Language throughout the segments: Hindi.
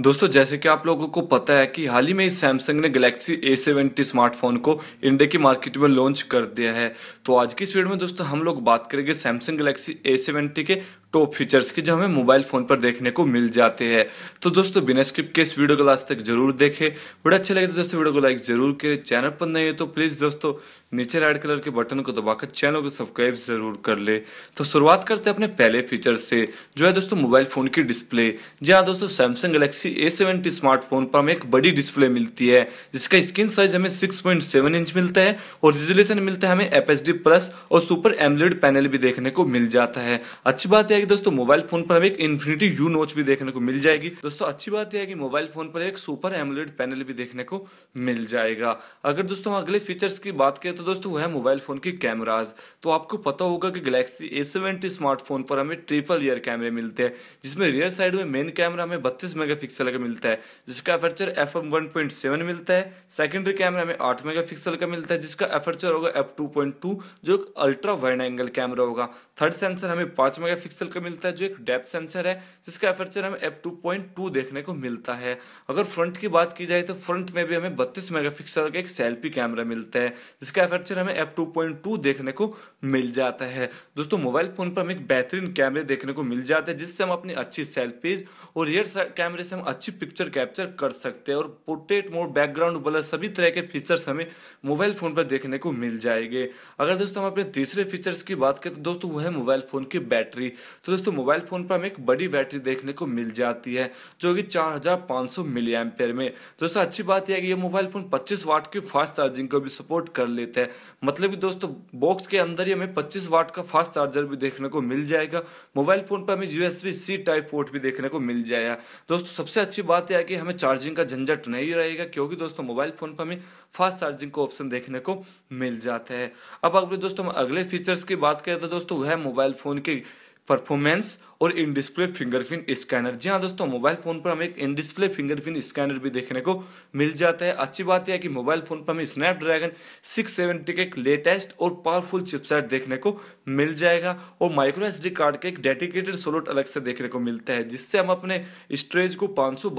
दोस्तों जैसे कि आप लोगों को पता है कि हाल ही में सैमसंग ने गैलेक्सी ए सेवेंटी स्मार्टफोन को इंडिया की मार्केट में लॉन्च कर दिया है तो आज की इस वीडियो में दोस्तों हम लोग बात करेंगे सैमसंग गैलेक्सी ए सेवेंटी के टॉप फीचर्स की जो हमें मोबाइल फोन पर देखने को मिल जाते हैं तो दोस्तों बिना स्क्रिप्ट के इस वीडियो को लास्ट तक जरूर देखें बड़े अच्छा लगे तो दोस्तों वीडियो को लाइक जरूर करें चैनल पर नहीं है तो प्लीज़ दोस्तों नीचे रेड कलर के बटन को दबाकर चैनल को सब्सक्राइब जरूर कर ले तो शुरुआत करते हैं अपने पहले फीचर से जो है दोस्तों मोबाइल फोन की डिस्प्ले जी हाँ दोस्तों Samsung Galaxy A seventy smartphone पर हमें एक बड़ी डिस्प्ले मिलती है जिसका स्क्रीन साइज हमें सिक्स पॉइंट सेवन इंच मिलता है और रिजोल्यूशन मिलता है हमें एफ एस डी प्लस और सुपर एमलेड पैनल भी देखने को मिल जाता है अच्छी बात यह है दोस्तों मोबाइल फोन पर हमें एक इन्फिनिटी यू नोच भी देखने को मिल जाएगी दोस्तों अच्छी बात यह है कि मोबाइल फोन पर एक सुपर एमलेड पैनल भी देखने को मिल जाएगा अगर दोस्तों अगले फीचर्स की बात करें तो दोस्तों वह मोबाइल फ़ोन की कैमराज तो आपको पता होगा कि गलेक्सी ए सेवेंटी स्मार्टफोन पर हमें ट्रिपल ईयर कैमरे मिलते हैं जिसमें रियर साइड में मेन कैमरा हमें बत्तीस मेगा का मिलता है जिसका aperture F M one point seven मिलता है सेकेंडरी कैमरा हमें आठ मेगा का मिलता है जिसका एफर्चर होगा एफ टू पॉइंट टू जो एक अल्ट्रा वाइड एंगल कैमरा होगा थर्ड सेंसर हमें पांच मेगा का मिलता है जो एक डेप सेंसर है जिसका एफर्चर हमें एफ टू पॉइंट टू देखने को मिलता है अगर फ्रंट की बात की जाए तो फ्रंट में भी हमें बत्तीस मेगा का एक सेल्फी कैमरा मिलता है जिसका एपर्चर हमें एफ टू पॉइंट टू देखने को मिल जाता है दोस्तों मोबाइल फ़ोन पर हमें एक बेहतरीन कैमरे देखने को मिल जाते हैं जिससे हम अपनी अच्छी सेल्फीज और रियर कैमरे से हम अच्छी पिक्चर कैप्चर कर सकते हैं और पोर्ट्रेट मोड बैकग्राउंड ब्लर सभी तरह के फीचर्स हमें मोबाइल फ़ोन पर देखने को मिल जाएंगे अगर दोस्तों हम अपने तीसरे फीचर्स की बात करें तो दोस्तों वो है मोबाइल फ़ोन की बैटरी तो दोस्तों मोबाइल फ़ोन पर हमें एक बड़ी बैटरी देखने को मिल जाती है जो कि चार हज़ार में दोस्तों अच्छी बात यह है कि ये मोबाइल फ़ोन पच्चीस वाट की फास्ट चार्जिंग को भी सपोर्ट कर लेता देते हैं मतलब कि दोस्तों बॉक्स के अंदर ही हमें 25 वाट का फास्ट चार्जर भी देखने को मिल जाएगा मोबाइल फोन पर हमें यूएसबी सी टाइप पोर्ट भी देखने को मिल जाएगा दोस्तों सबसे अच्छी बात यह है कि हमें चार्जिंग का झंझट नहीं रहेगा क्योंकि दोस्तों मोबाइल फोन पर हमें फास्ट चार्जिंग का ऑप्शन देखने को मिल जाता है अब अगले दोस्तों हम अगले फीचर्स की बात करें तो दोस्तों वह मोबाइल फोन की परफॉर्मेंस और इन डिस्प्ले फिंगरप्रिंट स्कैनर जी हाँ दोस्तों मोबाइल फोन पर हमें एक इन डिस्प्ले फिंगरप्रिंट स्कैनर भी देखने को मिल जाता है अच्छी बात यह कि मोबाइल फोन पर हमें स्नैपड्रैगन 670 सेवेंटी का एक लेटेस्ट और पावरफुल चिपसेट देखने को मिल जाएगा और माइक्रो एस कार्ड का एक डेडिकेटेड सोलोट अलग से देखने को मिलता है जिससे हम अपने स्टोरेज को पाँच सौ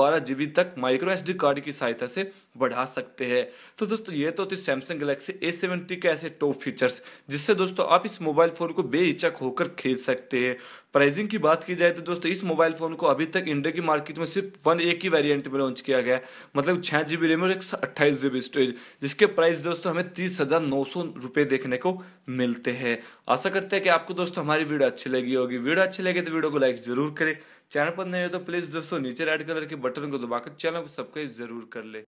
तक माइक्रो एस कार्ड की सहायता से बढ़ा सकते हैं तो दोस्तों ये तो थे सैमसंग गैलेक्सी ए सेवेंटी के ऐसे टॉप फीचर्स जिससे दोस्तों आप इस मोबाइल फोन को बेहिचक होकर खरीद सकते हैं प्राइसिंग की बात बात की जाए तो दोस्तों इस मोबाइल फ़ोन को अभी तक इंडिया की मार्केट में सिर्फ वन ए की वेरिएंट में लॉन्च किया गया है मतलब छह जीबी रेम और एक अट्ठाईस जीबी स्टोरेज जिसके प्राइस दोस्तों हमें तीस हज़ार नौ सौ रुपए देखने को मिलते हैं आशा करते हैं कि आपको दोस्तों हमारी वीडियो अच्छी लगी होगी वीडियो अच्छी लगी तो वीडियो को लाइक ज़रूर करें चैनल पर नहीं हो तो प्लीज़ दोस्तों नीचे रेड कलर के बटन को दबाकर चैनल को सब्सक्राइब जरूर कर ले